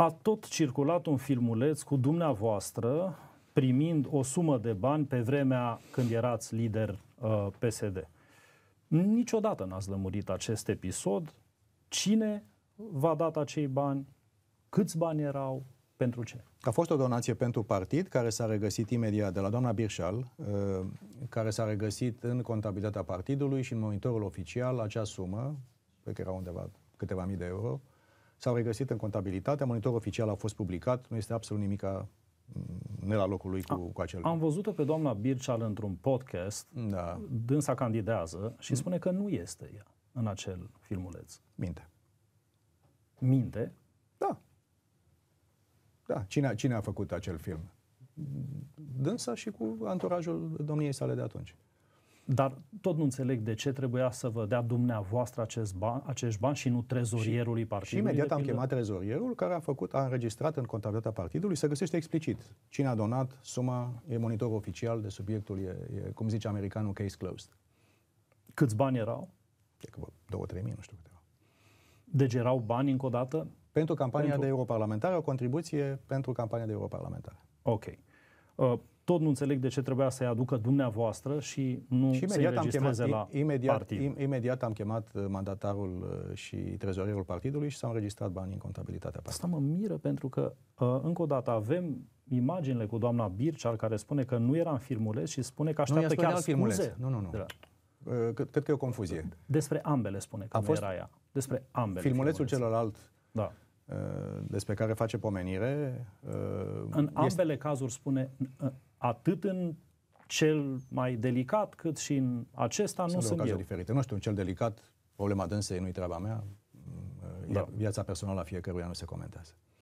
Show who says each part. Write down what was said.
Speaker 1: a tot circulat un filmuleț cu dumneavoastră primind o sumă de bani pe vremea când erați lider uh, PSD. Niciodată n-ați lămurit acest episod. Cine v-a dat acei bani?
Speaker 2: Câți bani erau? Pentru ce? A fost o donație pentru partid care s-a regăsit imediat de la doamna Birșal, uh, care s-a regăsit în contabilitatea partidului și în monitorul oficial acea sumă, cred că era undeva câteva mii de euro, uh, s-au regăsit în contabilitate, monitorul oficial a fost publicat, nu este absolut nimic a mm, ne la locul lui cu, a, cu acel... Am
Speaker 1: văzut-o pe doamna Birceal într-un podcast, da. dânsa candidează și mm. spune că nu este ea în acel filmuleț. Minte. Minte? Da.
Speaker 2: Da, cine, cine a făcut acel film? Dânsa și cu
Speaker 1: anturajul domniei sale de atunci. Dar tot nu înțeleg de ce trebuia să vă dea dumneavoastră acest ban, acești bani și nu trezorierului și, partidului. Și imediat am chemat
Speaker 2: trezorierul care a făcut, a înregistrat în contabilitatea partidului, să găsește explicit cine a donat, suma, e monitor oficial de subiectul, e, e cum zice americanul, case closed. Câți bani erau? Cred că două, trei mii, nu știu câte erau. Deci erau bani încă o dată? Pentru campania pentru... de europarlamentare, o contribuție pentru campania de europarlamentare. Ok. Uh, tot nu înțeleg de ce
Speaker 1: trebuia să-i aducă dumneavoastră și nu și imediat am chemat, la imediat, partid.
Speaker 2: Imediat am chemat uh, mandatarul uh, și trezorierul partidului și s-au înregistrat banii în contabilitatea partidului. Asta mă
Speaker 1: miră pentru că, încă o dată, avem imaginile cu doamna Bircear care spune că nu era în filmuleț și spune că așteaptă nu, chiar scuze.
Speaker 2: Nu, nu, nu. Cred, că e o confuzie. Despre
Speaker 1: ambele spune că a nu era ea. Despre ambele. Filmulețul
Speaker 2: celălalt da. Uh, despre care face pomenire. Uh, în ambele
Speaker 1: este... cazuri spune, uh, atât în cel mai delicat, cât și în acesta, sunt nu sunt eu.
Speaker 2: diferite. Nu știu, în cel delicat, problema dânsei nu-i treaba mea, mm, da. viața personală a fiecăruia nu se comentează.